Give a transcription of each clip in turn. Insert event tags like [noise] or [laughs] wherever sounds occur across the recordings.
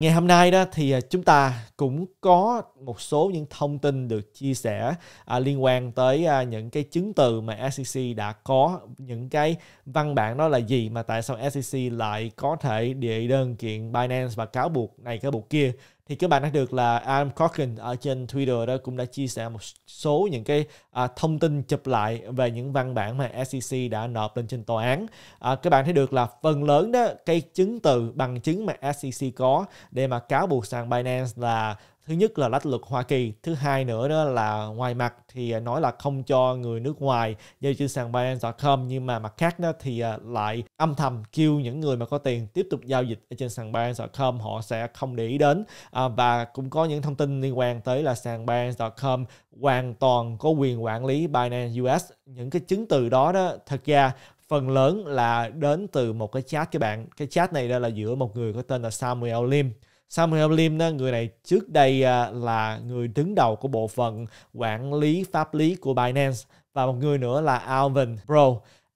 Ngày hôm nay đó thì à, chúng ta cũng có một số những thông tin được chia sẻ à, liên quan tới à, những cái chứng từ mà SEC đã có những cái văn bản đó là gì mà tại sao SEC lại có thể đệ đơn kiện Binance và cáo buộc này cáo buộc kia thì các bạn đã được là Adam Corkin ở trên Twitter đó cũng đã chia sẻ một số những cái à, thông tin chụp lại về những văn bản mà SEC đã nộp lên trên tòa án. À, các bạn thấy được là phần lớn đó cái chứng từ bằng chứng mà SEC có để mà cáo buộc sàn Binance là thứ nhất là lách luật Hoa Kỳ thứ hai nữa đó là ngoài mặt thì à, nói là không cho người nước ngoài giao dịch sàn Binance.com nhưng mà mặt khác đó thì à, lại âm thầm kêu những người mà có tiền tiếp tục giao dịch ở trên sàn Binance.com họ sẽ không để ý đến à, và cũng có những thông tin liên quan tới là sàn Binance.com hoàn toàn có quyền quản lý Binance US những cái chứng từ đó đó thật ra phần lớn là đến từ một cái chat các bạn cái chat này đó là giữa một người có tên là Samuel Lim Samuel Lim đó, người này trước đây à, là người đứng đầu của bộ phận quản lý pháp lý của Binance và một người nữa là Alvin Bro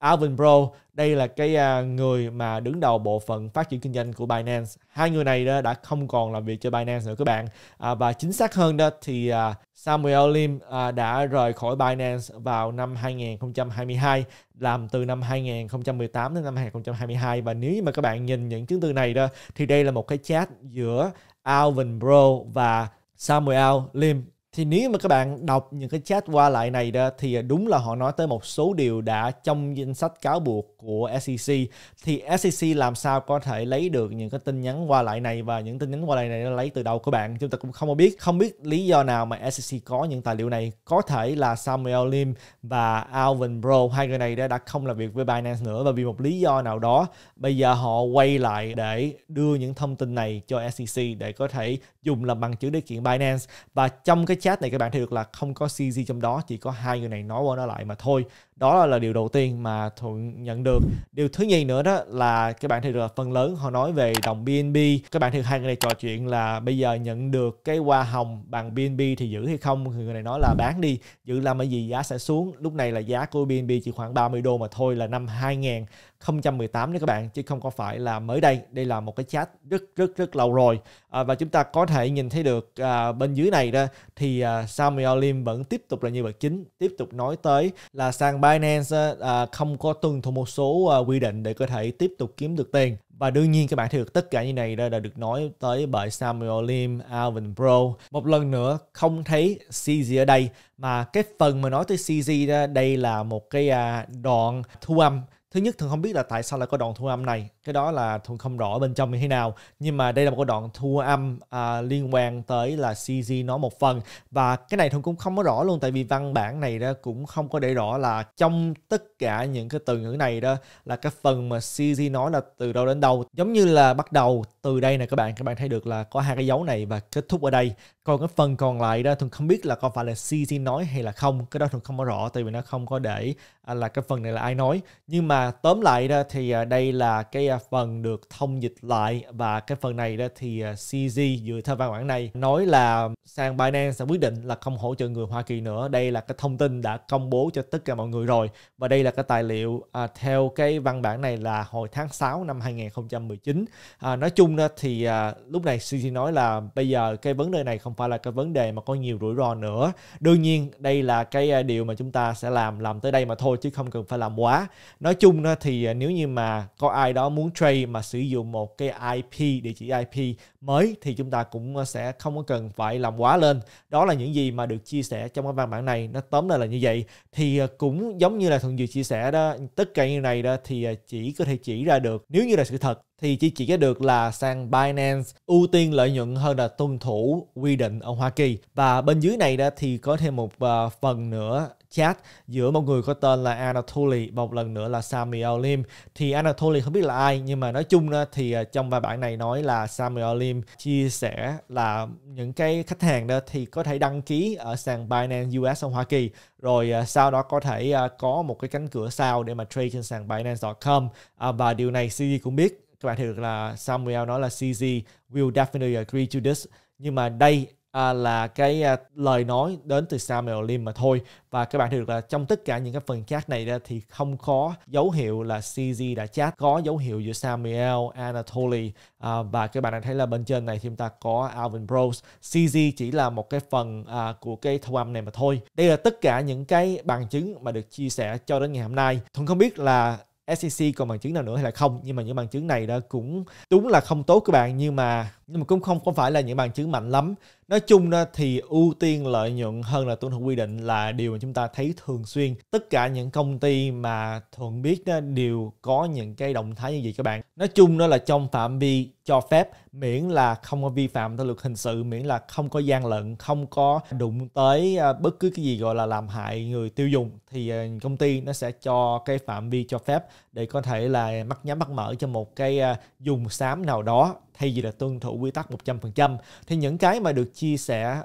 Alvin Bro, đây là cái à, người mà đứng đầu bộ phận phát triển kinh doanh của Binance. Hai người này đã không còn làm việc cho Binance nữa các bạn. À, và chính xác hơn đó thì à, Samuel Lim đã rời khỏi Binance vào năm 2022, làm từ năm 2018 đến năm 2022 và nếu mà các bạn nhìn những chứng từ này đó thì đây là một cái chat giữa Alvin Bro và Samuel Lim thì nếu mà các bạn đọc những cái chat qua lại này đó thì à, đúng là họ nói tới một số điều đã trong danh sách cáo buộc của SEC thì SEC làm sao có thể lấy được những cái tin nhắn qua lại này và những tin nhắn qua lại này nó lấy từ đầu của bạn chúng ta cũng không biết không biết lý do nào mà SEC có những tài liệu này có thể là Samuel Lim và Alvin Bro hai người này đã, đã không làm việc với Binance nữa và vì một lý do nào đó bây giờ họ quay lại để đưa những thông tin này cho SEC để có thể dùng làm bằng chứng để kiện Binance và trong cái cái chat này các bạn thấy được là không có CG trong đó chỉ có hai người này nói qua nói lại mà thôi đó là, là điều đầu tiên mà thuận nhận được điều thứ nhì nữa đó là các bạn thì là phần lớn họ nói về đồng BNB các bạn thì hai người này trò chuyện là bây giờ nhận được cái hoa hồng bằng BNB thì giữ hay không thì người này nói là bán đi giữ làm cái gì giá sẽ xuống lúc này là giá của BNB chỉ khoảng 30 đô mà thôi là năm 2018 đấy các bạn chứ không có phải là mới đây đây là một cái chat rất rất rất lâu rồi à, và chúng ta có thể nhìn thấy được à, bên dưới này đó thì à, Samuel Lim vẫn tiếp tục là như vật chính tiếp tục nói tới là sang ba Binance uh, không có tuân thủ một số uh, quy định để có thể tiếp tục kiếm được tiền. Và đương nhiên các bạn thấy được tất cả như này đã được nói tới bởi Samuel Lim, Alvin Bro. Một lần nữa không thấy CZ ở đây mà cái phần mà nói tới CZ đó đây là một cái uh, đoạn thu âm thứ nhất thường không biết là tại sao lại có đoạn thu âm này cái đó là thường không rõ bên trong như thế nào nhưng mà đây là một cái đoạn thu âm à, liên quan tới là CG nó một phần và cái này thường cũng không có rõ luôn tại vì văn bản này đó cũng không có để rõ là trong tất cả những cái từ ngữ này đó là cái phần mà CG nói là từ đâu đến đâu giống như là bắt đầu từ đây này các bạn các bạn thấy được là có hai cái dấu này và kết thúc ở đây còn cái phần còn lại đó thuần không biết là có phải là CC nói hay là không cái đó thuần không có rõ tại vì nó không có để à, là cái phần này là ai nói nhưng mà tóm lại đó thì à, đây là cái à, phần được thông dịch lại và cái phần này đó thì CZ dựa theo văn bản này nói là sàn Binance sẽ quyết định là không hỗ trợ người Hoa Kỳ nữa đây là cái thông tin đã công bố cho tất cả mọi người rồi và đây là cái tài liệu à, theo cái văn bản này là hồi tháng 6 năm 2019 à, nói chung đó thì à, lúc này CZ nói là bây giờ cái vấn đề này không không phải là cái vấn đề mà có nhiều rủi ro nữa đương nhiên đây là cái à, điều mà chúng ta sẽ làm làm tới đây mà thôi chứ không cần phải làm quá nói chung thì à, nếu như mà có ai đó muốn trade mà sử dụng một cái IP địa chỉ IP mới thì chúng ta cũng à, sẽ không có cần phải làm quá lên đó là những gì mà được chia sẻ trong cái văn bản này nó tóm lại là như vậy thì cũng giống như là thuận vừa chia sẻ đó tất cả như này đó thì chỉ có thể chỉ ra được nếu như là sự thật thì chỉ chỉ được là sang Binance ưu tiên lợi nhuận hơn là tuân thủ quy định ở Hoa Kỳ. Và bên dưới này đó thì có thêm một ờ, phần nữa chat giữa một người có tên là Anatoly một lần nữa là Samuel Lim thì Anatoly không biết là ai nhưng mà nói chung thì ờ, trong bài bản này nói là Samuel Lim chia sẻ là những cái khách hàng đó thì có thể đăng ký ở sàn Binance US ở Hoa Kỳ rồi ờ, sau đó có thể có một cái cánh cửa sau để mà trade trên sàn Binance.com à, và điều này CG cũng biết các bạn thấy được là Samuel nói là CZ will definitely agree to this nhưng mà đây à, là cái à, lời nói đến từ Samuel Lim mà thôi và các bạn thấy được là trong tất cả những cái phần chat này ra thì không có dấu hiệu là CZ đã chat có dấu hiệu giữa Samuel Anatoly à, và các bạn đã thấy là bên trên này thì chúng ta có Alvin Bros CZ chỉ là một cái phần à, của cái thu âm này mà thôi đây là tất cả những cái bằng chứng mà được chia sẻ cho đến ngày hôm nay Thuận không biết là SEC còn bằng chứng nào nữa hay là không nhưng mà những bằng chứng này đó cũng đúng là không tốt các bạn nhưng mà nhưng mà cũng không không phải là những bằng chứng mạnh lắm nói chung đó thì ưu tiên lợi nhuận hơn là tuân thủ quy định là điều mà chúng ta thấy thường xuyên tất cả những công ty mà thuận biết đó đều có những cái động thái như vậy các bạn nói chung đó là trong phạm vi cho phép miễn là không có vi phạm theo luật hình sự miễn là không có gian lận không có đụng tới à, bất cứ cái gì gọi là làm hại người tiêu dùng thì à, công ty nó sẽ cho cái phạm vi cho phép để có thể là mắc nhắm mắt mở cho một cái à, dùng xám nào đó thay vì là tuân thủ quy tắc 100% thì những cái mà được chia sẻ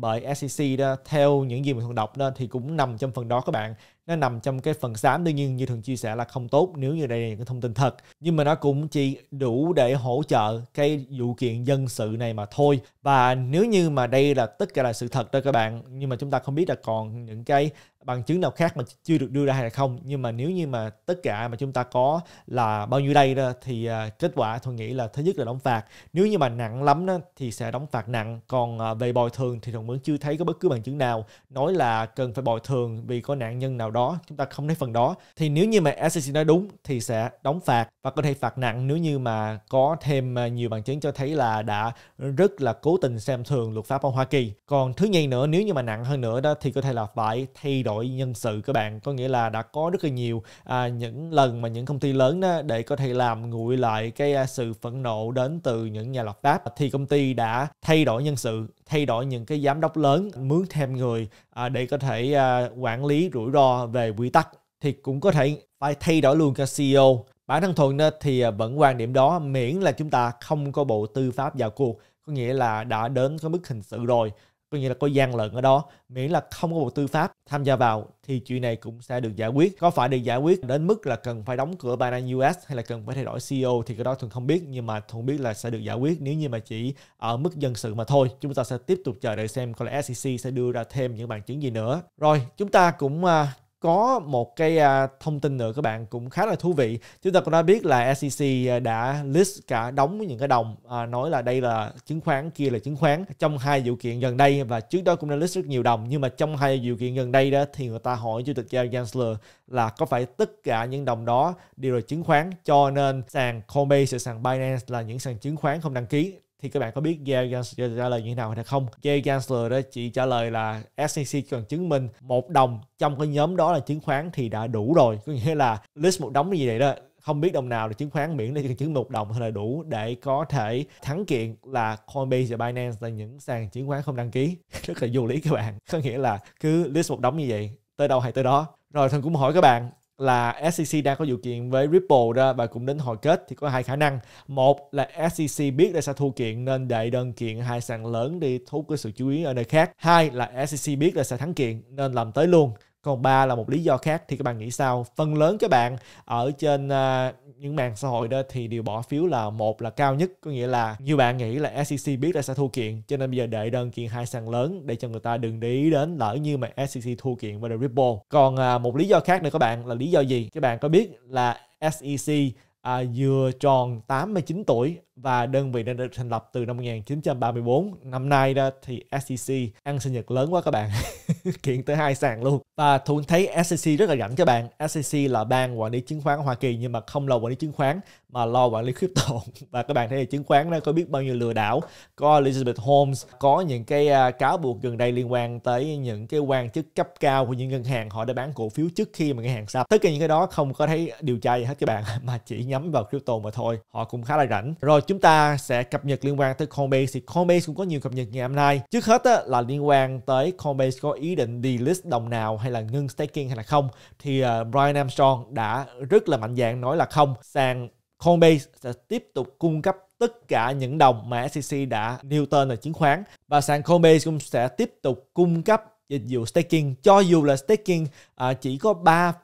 bởi SEC đó theo những gì mình thường đọc đó thì cũng nằm trong phần đó các bạn nó nằm trong cái phần xám đương nhiên như thường chia sẻ là không tốt nếu như đây là những thông tin thật nhưng mà nó cũng chỉ đủ để hỗ trợ cái vụ kiện dân sự này mà thôi và nếu như mà đây là tất cả là sự thật đó các bạn nhưng mà chúng ta không biết là còn những cái bằng chứng nào khác mà chưa được đưa ra hay không nhưng mà nếu như mà tất cả mà chúng ta có là bao nhiêu đây đó thì à, kết quả tôi nghĩ là thứ nhất là đóng phạt nếu như mà nặng lắm đó thì sẽ đóng phạt nặng còn à, về bồi thường thì thuận vẫn chưa thấy có bất cứ bằng chứng nào nói là cần phải bồi thường vì có nạn nhân nào đó chúng ta không thấy phần đó thì nếu như mà SEC nói đúng thì sẽ đóng phạt và có thể phạt nặng nếu như mà có thêm à, nhiều bằng chứng cho thấy là đã rất là cố tình xem thường luật pháp ở Hoa Kỳ còn thứ nhì nữa nếu như mà nặng hơn nữa đó thì có thể là phải thay đổi đội nhân sự các bạn có nghĩa là đã có rất là nhiều à, những lần mà những công ty lớn đó để có thể làm nguội lại cái à, sự phẫn nộ đến từ những nhà lập pháp thì công ty đã thay đổi nhân sự thay đổi những cái giám đốc lớn mướn thêm người à, để có thể à, quản lý rủi ro về quy tắc thì cũng có thể phải thay đổi luôn cái CEO bản thân thuận thì à, vẫn quan điểm đó miễn là chúng ta không có bộ tư pháp vào cuộc có nghĩa là đã đến cái mức hình sự rồi có nghĩa là có gian lận ở đó miễn là không có một tư pháp tham gia vào thì chuyện này cũng sẽ được giải quyết có phải được giải quyết đến mức là cần phải đóng cửa Binance US hay là cần phải thay đổi CEO thì cái đó thường không biết nhưng mà thường biết là sẽ được giải quyết nếu như mà chỉ ở mức dân sự mà thôi chúng ta sẽ tiếp tục chờ đợi xem có lẽ SEC sẽ đưa ra thêm những bằng chứng gì nữa rồi chúng ta cũng à, có một cái à, thông tin nữa các bạn cũng khá là thú vị chúng ta cũng đã biết là SEC à, đã list cả đóng những cái đồng à, nói là đây là chứng khoán kia là chứng khoán trong hai vụ kiện gần đây và trước đó cũng đã list rất nhiều đồng nhưng mà trong hai vụ kiện gần đây đó thì người ta hỏi chủ tịch Jerry Gensler là có phải tất cả những đồng đó đều là chứng khoán cho nên sàn Coinbase sàn Binance là những sàn chứng khoán không đăng ký thì các bạn có biết Gail Gansler trả lời như thế nào hay không? Gail Gansler đó chỉ trả lời là SEC cần chứng minh một đồng trong cái nhóm đó là chứng khoán thì đã đủ rồi. Có nghĩa là list một đống như vậy đó không biết đồng nào là chứng khoán miễn là chỉ chứng một đồng hay là đủ để có thể thắng kiện là Coinbase và Binance là những sàn chứng khoán không đăng ký [laughs] rất là vô lý các bạn có nghĩa là cứ list một đống như vậy tới đâu hay tới đó rồi thằng cũng hỏi các bạn là SEC đang có vụ kiện với Ripple đó và cũng đến hồi kết thì có hai khả năng. Một là SEC biết là sẽ thua kiện nên đệ đơn kiện hai sàn lớn đi thu hút cái sự chú ý ở nơi khác. Hai là SEC biết là sẽ thắng kiện nên làm tới luôn còn ba là một lý do khác thì các bạn nghĩ sao phần lớn các bạn ở trên uh, những mạng xã hội đó thì đều bỏ phiếu là một là cao nhất có nghĩa là như bạn nghĩ là SEC biết là sẽ thu kiện cho nên bây giờ đệ đơn kiện hai sàn lớn để cho người ta đừng để ý đến lỡ như mà SEC thu kiện với Ripple còn uh, một lý do khác nữa các bạn là lý do gì các bạn có biết là SEC à, vừa tròn 89 tuổi và đơn vị đã được thành lập từ năm 1934. Năm nay đó thì SEC ăn sinh nhật lớn quá các bạn, [laughs] kiện tới hai sàn luôn. Và Thuận thấy SEC rất là rảnh các bạn. SEC là ban quản lý chứng khoán Hoa Kỳ nhưng mà không là quản lý chứng khoán mà lo quản lý crypto. [laughs] Và các bạn thấy là chứng khoán nó có biết bao nhiêu lừa đảo. Có Elizabeth Holmes, có những cái à, cáo buộc gần đây liên quan tới những cái quan chức cấp cao của những ngân hàng họ đã bán cổ phiếu trước khi mà ngân hàng sập. Tất cả những cái đó không có thấy điều tra gì hết các bạn [laughs] mà chỉ nhắm vào crypto mà thôi. Họ cũng khá là rảnh. Rồi chúng ta sẽ cập nhật liên quan tới Coinbase thì Coinbase cũng có nhiều cập nhật ngày hôm nay. Trước hết á, là liên quan tới Coinbase có ý định delist đồng nào hay là ngưng staking hay là không thì uh, Brian Armstrong đã rất là mạnh dạn nói là không sang Coinbase sẽ tiếp tục cung cấp tất cả những đồng mà SEC đã nêu tên là chứng khoán và sàn Coinbase cũng sẽ tiếp tục cung cấp dịch vụ staking cho dù là staking uh, chỉ có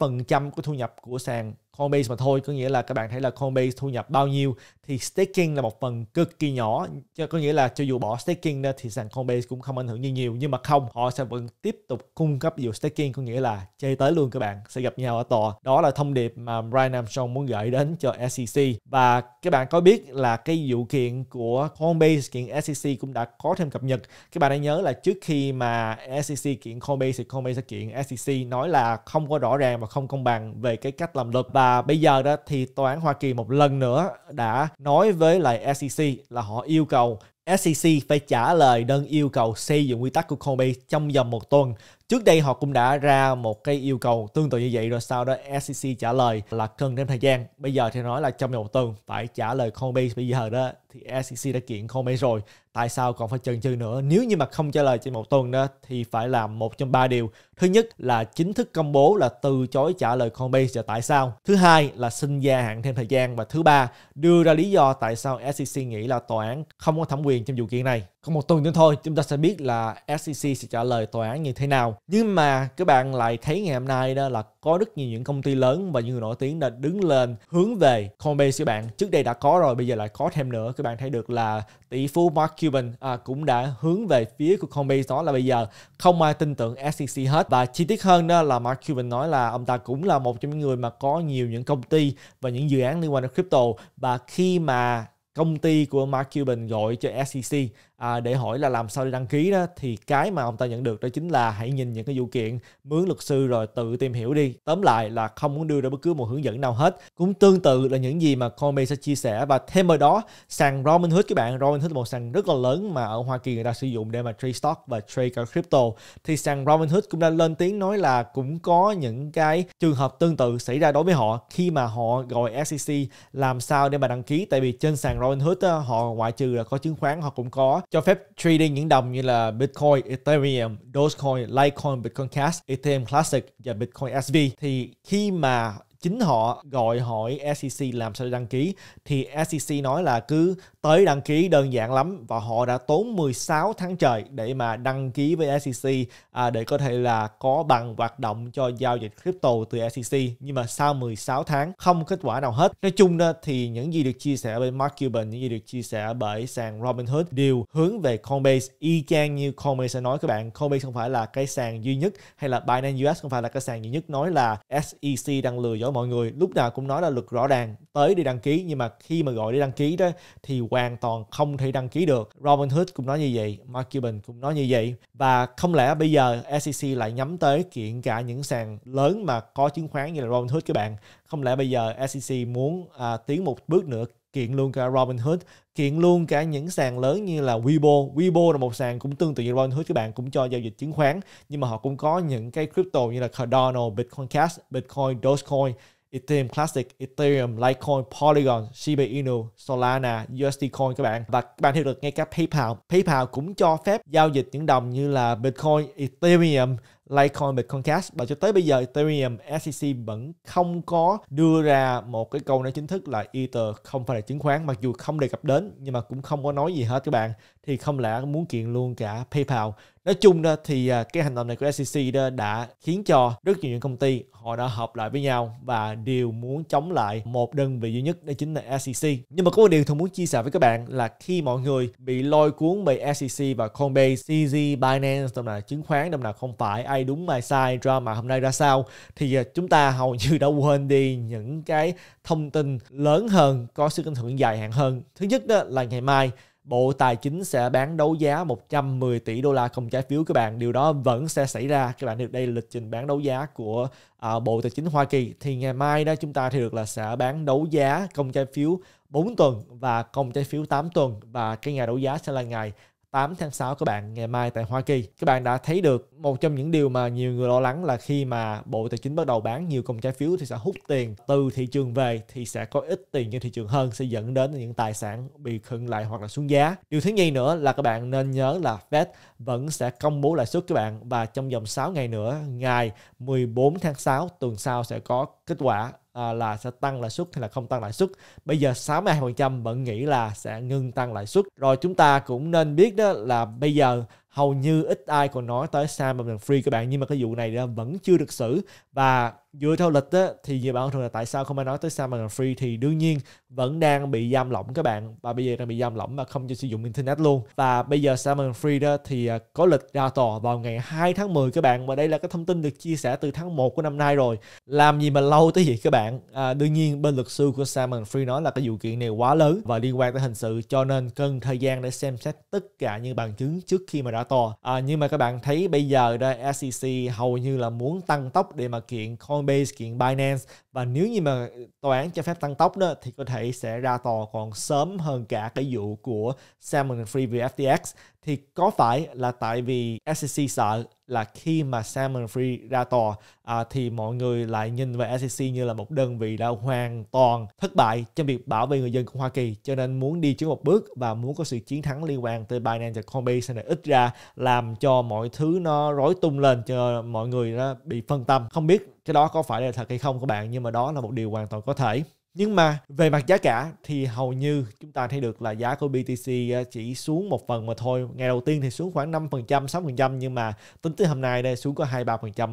3% của thu nhập của sàn Coinbase mà thôi có nghĩa là các bạn thấy là Coinbase thu nhập bao nhiêu thì staking là một phần cực kỳ nhỏ cho có nghĩa là cho dù bỏ staking ra thì sàn Coinbase cũng không ảnh hưởng như nhiều nhưng mà không họ sẽ vẫn tiếp tục cung cấp nhiều staking có nghĩa là chơi tới luôn các bạn sẽ gặp nhau ở tòa đó là thông điệp mà Brian Armstrong muốn gửi đến cho SEC và các bạn có biết là cái vụ kiện của Coinbase kiện SEC cũng đã có thêm cập nhật các bạn đã nhớ là trước khi mà SEC kiện Coinbase thì Coinbase sẽ kiện SEC nói là không có rõ ràng và không công bằng về cái cách làm luật và bây giờ đó thì tòa án Hoa Kỳ một lần nữa đã nói với lại SEC là họ yêu cầu SEC phải trả lời đơn yêu cầu xây dựng quy tắc của Coinbase trong vòng một tuần. Trước đây họ cũng đã ra một cái yêu cầu tương tự như vậy rồi sau đó SEC trả lời là cần thêm thời gian. Bây giờ thì nói là trong vòng một tuần phải trả lời Coinbase bây giờ đó thì SEC đã kiện Comey rồi. Tại sao còn phải chần chừ nữa? Nếu như mà không trả lời trên một tuần đó thì phải làm một trong ba điều. Thứ nhất là chính thức công bố là từ chối trả lời Comey và tại sao. Thứ hai là xin gia hạn thêm thời gian và thứ ba đưa ra lý do tại sao SEC nghĩ là tòa án không có thẩm quyền trong vụ kiện này. Còn một tuần nữa thôi chúng ta sẽ biết là SEC sẽ trả lời tòa án như thế nào. Nhưng mà các bạn lại thấy ngày hôm nay đó là có rất nhiều những công ty lớn và những người nổi tiếng đã đứng lên hướng về Coinbase các bạn trước đây đã có rồi bây giờ lại có thêm nữa các bạn thấy được là tỷ phú Mark Cuban à, cũng đã hướng về phía của Coinbase base đó là bây giờ không ai tin tưởng SEC hết và chi tiết hơn đó là Mark Cuban nói là ông ta cũng là một trong những người mà có nhiều những công ty và những dự án liên quan đến crypto và khi mà công ty của Mark Cuban gọi cho SEC à, để hỏi là làm sao để đăng ký đó thì cái mà ông ta nhận được đó chính là hãy nhìn những cái vụ kiện mướn luật sư rồi tự tìm hiểu đi tóm lại là không muốn đưa ra bất cứ một hướng dẫn nào hết cũng tương tự là những gì mà Comey sẽ chia sẻ và thêm vào đó sàn Robinhood các bạn Robinhood là một sàn rất là lớn mà ở Hoa Kỳ người ta sử dụng để mà trade stock và trade cả crypto thì sàn Robinhood cũng đã lên tiếng nói là cũng có những cái trường hợp tương tự xảy ra đối với họ khi mà họ gọi SEC làm sao để mà đăng ký tại vì trên sàn Robinhood họ ngoại trừ là có chứng khoán họ cũng có cho phép trading những đồng như là Bitcoin, Ethereum, Dogecoin, Litecoin, Bitcoin Cash, Ethereum Classic và Bitcoin SV. Thì khi mà chính họ gọi hỏi SEC làm sao để đăng ký thì SEC nói là cứ tới đăng ký đơn giản lắm và họ đã tốn 16 tháng trời để mà đăng ký với SEC à, để có thể là có bằng hoạt động cho giao dịch crypto từ SEC nhưng mà sau 16 tháng không kết quả nào hết nói chung đó thì những gì được chia sẻ bởi Mark Cuban những gì được chia sẻ bởi sàn Robinhood đều hướng về Coinbase y chang như Coinbase sẽ nói các bạn Coinbase không phải là cái sàn duy nhất hay là Binance US không phải là cái sàn duy nhất nói là SEC đang lừa dối mọi người lúc nào cũng nói là luật rõ ràng tới đi đăng ký nhưng mà khi mà gọi đi đăng ký đó thì hoàn toàn không thể đăng ký được Robin Hood cũng nói như vậy Mark Cuban cũng nói như vậy và không lẽ bây giờ SEC lại nhắm tới kiện cả những sàn lớn mà có chứng khoán như là Robin Hood các bạn không lẽ bây giờ SEC muốn à, tiến một bước nữa kiện luôn cả Robinhood, kiện luôn cả những sàn lớn như là Weibo. Weibo là một sàn cũng tương tự như Robinhood các bạn cũng cho giao dịch chứng khoán nhưng mà họ cũng có những cái crypto như là Cardano, Bitcoin Cash, Bitcoin, Dogecoin, Ethereum Classic, Ethereum, Litecoin, Polygon, Shiba Inu, Solana, USD Coin các bạn. Và các bạn thấy được ngay cả PayPal. PayPal cũng cho phép giao dịch những đồng như là Bitcoin, Ethereum, Litecoin, Bitcoin Cash và cho tới bây giờ Ethereum SEC vẫn không có đưa ra một cái câu nói chính thức là Ether không phải là chứng khoán mặc dù không đề cập đến nhưng mà cũng không có nói gì hết các bạn thì không lẽ muốn kiện luôn cả PayPal. Nói chung đó thì à, cái hành động này của SEC đó đã khiến cho rất nhiều những công ty họ đã hợp lại với nhau và đều muốn chống lại một đơn vị duy nhất đó chính là SEC. Nhưng mà có một điều tôi muốn chia sẻ với các bạn là khi mọi người bị lôi cuốn bởi SEC và Coinbase, CZ, Binance, tầm là chứng khoán, tầm là không phải ai đúng ai sai, drama hôm nay ra sao thì à, chúng ta hầu như đã quên đi những cái thông tin lớn hơn có sức ảnh hưởng dài hạn hơn. Thứ nhất đó là ngày mai Bộ Tài chính sẽ bán đấu giá 110 tỷ đô la không trái phiếu các bạn. Điều đó vẫn sẽ xảy ra. Các bạn được đây là lịch trình bán đấu giá của à, Bộ Tài chính Hoa Kỳ. Thì ngày mai đó chúng ta thì được là sẽ bán đấu giá công trái phiếu 4 tuần và công trái phiếu 8 tuần và cái ngày đấu giá sẽ là ngày 8 tháng 6 các bạn ngày mai tại Hoa Kỳ. Các bạn đã thấy được một trong những điều mà nhiều người lo lắng là khi mà Bộ Tài chính bắt đầu bán nhiều công trái phiếu thì sẽ hút tiền từ thị trường về thì sẽ có ít tiền cho thị trường hơn sẽ dẫn đến những tài sản bị khựng lại hoặc là xuống giá. Điều thứ nhì nữa là các bạn nên nhớ là Fed vẫn sẽ công bố lãi suất các bạn và trong vòng 6 ngày nữa ngày 14 tháng 6 tuần sau sẽ có kết quả à, là sẽ tăng lãi suất hay là không tăng lãi suất. Bây giờ 62% vẫn nghĩ là sẽ ngưng tăng lãi suất. Rồi chúng ta cũng nên biết đó là bây giờ hầu như ít ai còn nói tới Sam bankman free các bạn nhưng mà cái vụ này vẫn chưa được xử và dựa theo lịch á, thì nhiều bạn thường là tại sao không ai nói tới Salmon Free thì đương nhiên vẫn đang bị giam lỏng các bạn và bây giờ đang bị giam lỏng mà không cho sử dụng internet luôn và bây giờ Salmon Free đó thì à, có lịch ra tòa vào ngày 2 tháng 10 các bạn và đây là cái thông tin được chia sẻ từ tháng 1 của năm nay rồi làm gì mà lâu tới vậy các bạn à, đương nhiên bên luật sư của Salmon Free nói là cái vụ kiện này quá lớn và liên quan tới hình sự cho nên cần thời gian để xem xét tất cả những bằng chứng trước khi mà ra tòa à, nhưng mà các bạn thấy bây giờ đây SEC hầu như là muốn tăng tốc để mà kiện Coin Coinbase kiện Binance và nếu như mà tòa án cho phép tăng tốc đó thì có thể sẽ ra tòa còn sớm hơn cả cái vụ của Salmon Free vs FTX thì có phải là tại vì SEC sợ là khi mà Salmon Free ra tòa à, thì mọi người lại nhìn về SEC như là một đơn vị đã hoàn toàn thất bại trong việc bảo vệ người dân của Hoa Kỳ cho nên muốn đi trước một bước và muốn có sự chiến thắng liên quan tới Binance và Coinbase này ít ra làm cho mọi thứ nó rối tung lên cho mọi người nó bị phân tâm không biết cái đó có phải là thật hay không các bạn nhưng mà đó là một điều hoàn toàn có thể nhưng mà về mặt giá cả thì hầu như chúng ta thấy được là giá của BTC ờ, chỉ xuống một phần mà thôi. Ngày đầu tiên thì xuống khoảng 5%, 6% nhưng mà tính tới hôm nay đây xuống có 2-3%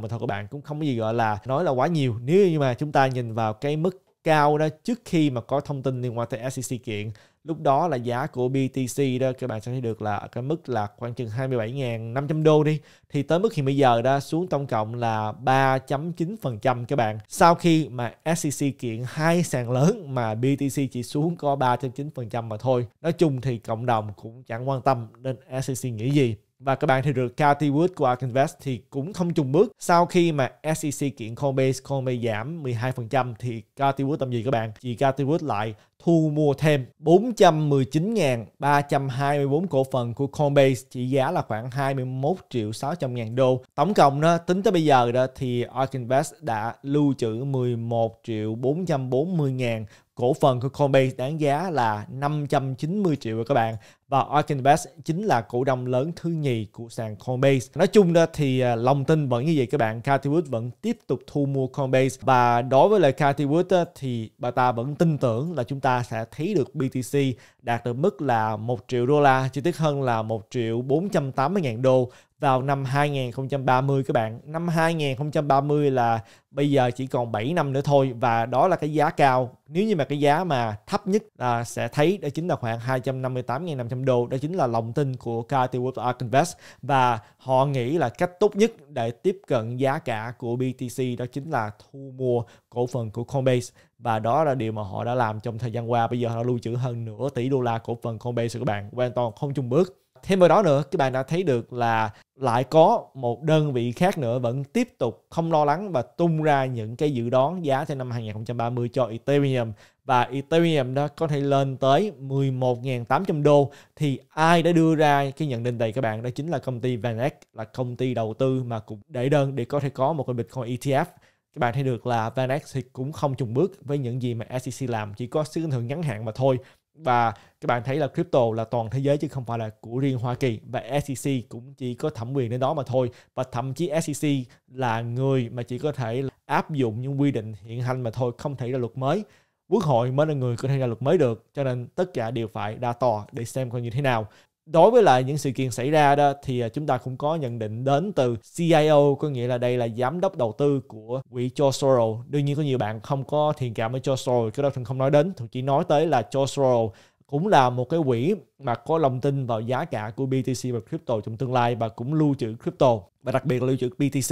mà thôi các bạn cũng không có gì gọi là nói là quá nhiều. Nếu như mà chúng ta nhìn vào cái mức cao đó trước khi mà có thông tin liên quan tới SEC kiện lúc đó là giá của BTC đó các bạn sẽ thấy được là cái mức là khoảng chừng 27.500 đô đi thì tới mức hiện bây giờ đã xuống tổng cộng là 3.9% các bạn sau khi mà SEC kiện hai sàn lớn mà BTC chỉ xuống có 3.9% mà thôi nói chung thì cộng đồng cũng chẳng quan tâm đến SEC nghĩ gì và các bạn thì được Cathy Wood của ARK Invest thì cũng không trùng bước. Sau khi mà SEC kiện Coinbase, Coinbase giảm 12% thì Cathy Wood làm gì các bạn? Chị Cathy Wood lại thu mua thêm 419.324 cổ phần của Coinbase trị giá là khoảng 21 triệu 600 ngàn đô. Tổng cộng đó, tính tới bây giờ đó thì ARK Invest đã lưu trữ 11 triệu 440 ngàn cổ phần của Coinbase đáng giá là 590 triệu rồi các bạn và Ark Invest chính là cổ đông lớn thứ nhì của sàn Coinbase. Nói chung đó thì à, lòng tin vẫn như vậy các bạn. Cathy Wood vẫn tiếp tục thu mua Coinbase và đối với lời Cathy Wood đó, thì bà ta vẫn tin tưởng là chúng ta sẽ thấy được BTC đạt được mức là 1 triệu đô la, chi tiết hơn là 1 triệu 480 ngàn đô vào năm 2030 các bạn. Năm 2030 là bây giờ chỉ còn 7 năm nữa thôi và đó là cái giá cao. Nếu như mà cái giá mà thấp nhất là sẽ thấy đó chính là khoảng 258.500 đô. Đó chính là lòng tin của KT World Ark Invest và họ nghĩ là cách tốt nhất để tiếp cận giá cả của BTC đó chính là thu mua cổ phần của Coinbase và đó là điều mà họ đã làm trong thời gian qua. Bây giờ họ lưu trữ hơn nửa tỷ đô la cổ phần Coinbase các bạn. Hoàn toàn không chung bước thêm vào đó nữa các bạn đã thấy được là lại có một đơn vị khác nữa vẫn tiếp tục không lo lắng và tung ra những cái dự đoán giá cho năm 2030 cho Ethereum và Ethereum đó có thể lên tới 11.800 đô thì ai đã đưa ra cái nhận định này các bạn đó chính là công ty VanEck là công ty đầu tư mà cũng để đơn để có thể có một cái Bitcoin ETF các bạn thấy được là VanEck thì cũng không trùng bước với những gì mà SEC làm chỉ có sự thưởng ngắn hạn mà thôi và các bạn thấy là crypto là toàn thế giới chứ không phải là của riêng Hoa Kỳ và SEC cũng chỉ có thẩm quyền đến đó mà thôi và thậm chí SEC là người mà chỉ có thể áp dụng những quy định hiện hành mà thôi không thể ra luật mới quốc hội mới là người có thể ra luật mới được cho nên tất cả đều phải đa tòa để xem coi như thế nào đối với lại những sự kiện xảy ra đó thì à, chúng ta cũng có nhận định đến từ CIO có nghĩa là đây là giám đốc đầu tư của quỹ George Soros đương nhiên có nhiều bạn không có thiện cảm với George Soros cái đó thường không nói đến thường chỉ nói tới là George Soros cũng là một cái quỹ mà có lòng tin vào giá cả của BTC và crypto trong tương lai và cũng lưu trữ crypto và đặc biệt là lưu trữ BTC.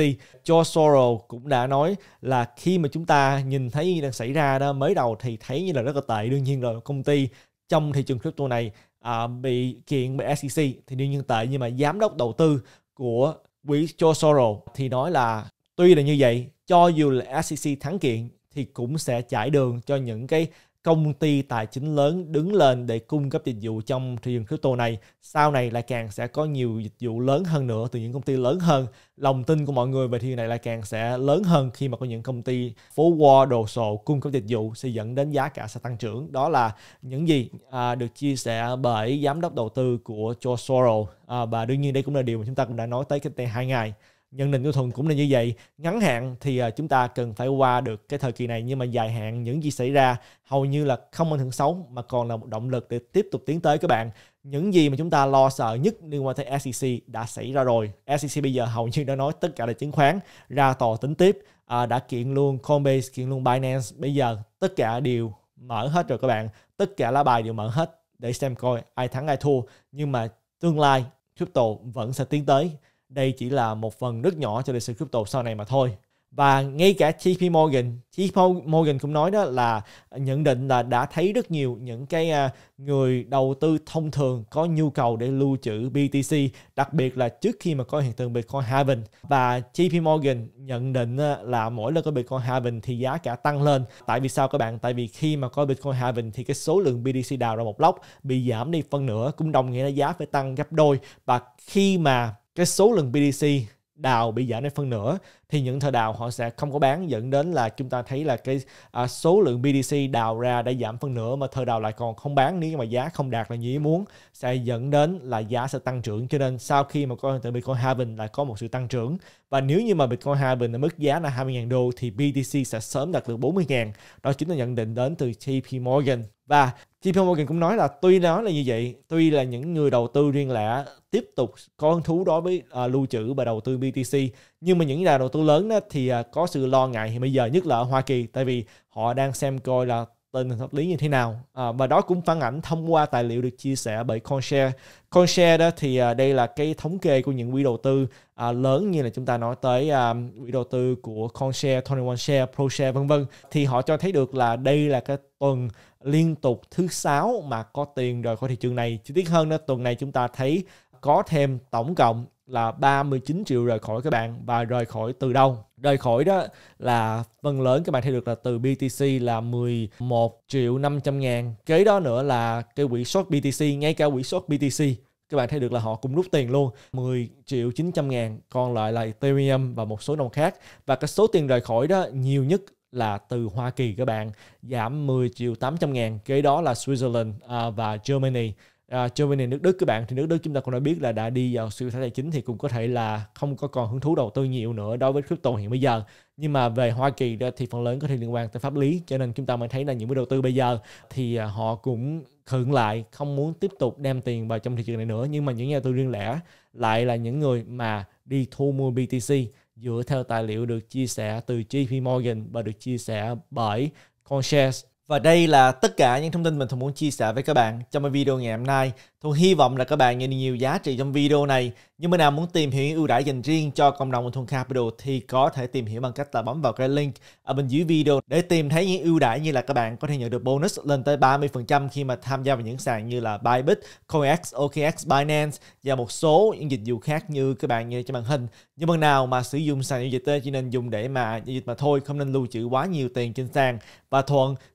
George Soros cũng đã nói là khi mà chúng ta nhìn thấy đang xảy ra đó mới đầu thì thấy như là rất là tệ đương nhiên rồi công ty trong thị trường crypto này à, bị kiện bởi SEC thì đương nhiên tệ nhưng mà giám đốc đầu tư của quỹ Joe Soros thì nói là tuy là như vậy cho dù là SEC thắng kiện thì cũng sẽ trải đường cho những cái công ty tài chính lớn đứng lên để cung cấp dịch vụ trong thị trường crypto này sau này lại càng sẽ có nhiều dịch vụ lớn hơn nữa từ những công ty lớn hơn lòng tin của mọi người về thị trường này lại càng sẽ lớn hơn khi mà có những công ty phố Wall đồ sộ cung cấp dịch vụ sẽ dẫn đến giá cả sẽ tăng trưởng đó là những gì à, được chia sẻ bởi giám đốc đầu tư của George Soros à, và đương nhiên đây cũng là điều mà chúng ta cũng đã nói tới cách đây hai ngày nhân định của thuần cũng là như vậy ngắn hạn thì à, chúng ta cần phải qua được cái thời kỳ này nhưng mà dài hạn những gì xảy ra hầu như là không ảnh hưởng xấu mà còn là một động lực để tiếp tục tiến tới các bạn những gì mà chúng ta lo sợ nhất liên quan tới SEC đã xảy ra rồi SEC bây giờ hầu như đã nói tất cả là chứng khoán ra tòa tính tiếp à, đã kiện luôn Coinbase kiện luôn Binance bây giờ tất cả đều mở hết rồi các bạn tất cả lá bài đều mở hết để xem coi ai thắng ai thua nhưng mà tương lai crypto vẫn sẽ tiến tới đây chỉ là một phần rất nhỏ cho lịch sử crypto sau này mà thôi và ngay cả JP Morgan, JP Morgan cũng nói đó là nhận định là đã thấy rất nhiều những cái à, người đầu tư thông thường có nhu cầu để lưu trữ BTC, đặc biệt là trước khi mà có hiện tượng Bitcoin halving và JP Morgan nhận định à, là mỗi lần có Bitcoin halving thì giá cả tăng lên. Tại vì sao các bạn? Tại vì khi mà có Bitcoin halving thì cái số lượng BTC đào ra một lốc bị giảm đi phân nửa cũng đồng nghĩa là giá phải tăng gấp đôi và khi mà cái số lần BDC đào bị giảm đến phân nửa thì những thợ đào họ sẽ không có bán dẫn đến là chúng ta thấy là cái à, số lượng BTC đào ra đã giảm phân nửa mà thợ đào lại còn không bán nếu mà giá không đạt là như ý muốn sẽ dẫn đến là giá sẽ tăng trưởng cho nên sau khi mà coi tự Bitcoin halving lại có một sự tăng trưởng và nếu như mà Bitcoin halving ở mức giá là 20.000 đô thì BTC sẽ sớm đạt được 40.000 đó chính là nhận định đến từ JP Morgan và JP Morgan cũng nói là tuy nói là như vậy, tuy là những người đầu tư riêng lẻ tiếp tục có thú đối với uh, lưu trữ và đầu tư BTC, nhưng mà những nhà đầu tư lớn đó thì à, có sự lo ngại hiện bây giờ nhất là ở Hoa Kỳ tại vì họ đang xem coi là tình hình pháp lý như thế nào à, và đó cũng phản ảnh thông qua tài liệu được chia sẻ bởi CoinShare. CoinShare đó thì à, đây là cái thống kê của những quỹ đầu tư à, lớn như là chúng ta nói tới à, quỹ đầu tư của CoinShare, 21Share, ProShare vân vân thì họ cho thấy được là đây là cái tuần liên tục thứ sáu mà có tiền rời khỏi thị trường này. Chi tiết hơn đó tuần này chúng ta thấy có thêm tổng cộng là 39 triệu rời khỏi các bạn và rời khỏi từ đâu? Rời khỏi đó là phần lớn các bạn thấy được là từ BTC là 11 triệu 500 ngàn. Kế đó nữa là cái quỹ short BTC, ngay cả quỹ short BTC các bạn thấy được là họ cũng rút tiền luôn 10 triệu 900 ngàn còn lại là Ethereum và một số đồng khác và cái số tiền rời khỏi đó nhiều nhất là từ Hoa Kỳ các bạn giảm 10 triệu 800 ngàn kế đó là Switzerland à, và Germany à, Germany nước Đức các bạn thì nước Đức chúng ta cũng đã biết là đã đi vào suy thoái tài chính thì cũng có thể là không có còn hứng thú đầu tư nhiều nữa đối với crypto hiện bây giờ nhưng mà về Hoa Kỳ thì phần lớn có thể liên quan tới pháp lý cho nên chúng ta mới thấy là những cái đầu tư bây giờ thì à, họ cũng khựng lại không muốn tiếp tục đem tiền vào trong thị trường này nữa nhưng mà những nhà đầu tư riêng lẻ lại là những người mà đi thu mua BTC dựa theo tài liệu được chia sẻ từ JP Morgan và được chia sẻ bởi Conshares và đây là tất cả những thông tin mình Thuận muốn chia sẻ với các bạn trong video ngày hôm nay. Thuận hy vọng là các bạn nhận được nhiều giá trị trong video này. Nhưng mà nào muốn tìm hiểu ưu đãi dành riêng cho cộng đồng của Thuận Capital thì có thể tìm hiểu bằng cách là bấm vào cái link ở bên dưới video để tìm thấy những ưu đãi như là các bạn có thể nhận được bonus lên tới 30% khi mà tham gia vào những sàn như là Bybit, CoinX, OKX, Binance và một số những dịch vụ khác như các bạn nhìn trên màn hình. Nhưng mà nào mà sử dụng sàn giao dịch chỉ nên dùng để mà giao dịch mà thôi, không nên lưu trữ quá nhiều tiền trên sàn. Và Thuận